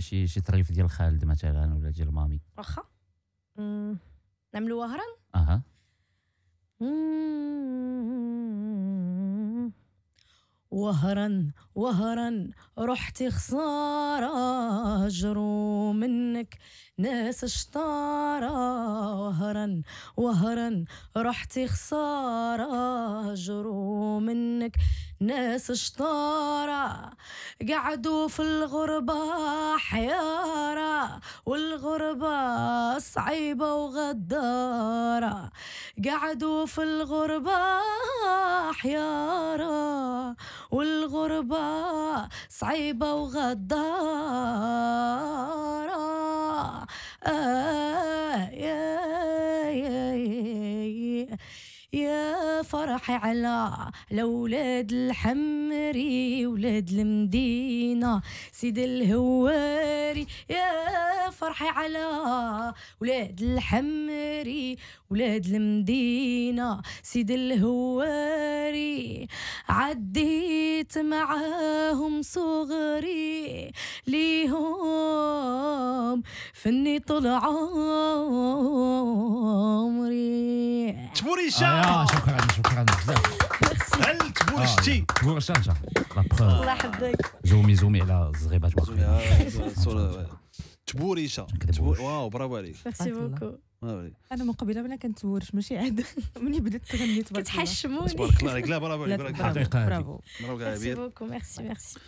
شي شي طريف ديال خالد مثلا ولا ديال مامي واخا نعملو وهران اها وهرا وهرا رحتي خسارة جرو منك ناس شطارة وهرا وهرا رحت خسارة جرو منك ناس شطارة قعدوا في الغربة حيارة والغربة صعيبة وغدارة قعدوا في الغربة حيارة والغربة صعيبة وغدارة آه يا فرح على لولاد الحمري ولاد المدينة سيد الهواري يا فرح على ولاد الحمري ولاد المدينة سيد الهواري عديت معاهم صغري ليهم فني طلعوا هشام شكرا شكرا بزاف هل تبورشتي الله يحفظك زومي زومي على الزغيبات تبوريشه واو برافو عليك ميرسي بوكو انا من قبيله ملي كنتورش ماشي عاد ملي بدات تغني تبارك الله كتحشموني تبارك الله عليك لا برافو عليك برافو برافو ميرسي بوكو ميرسي ميرسي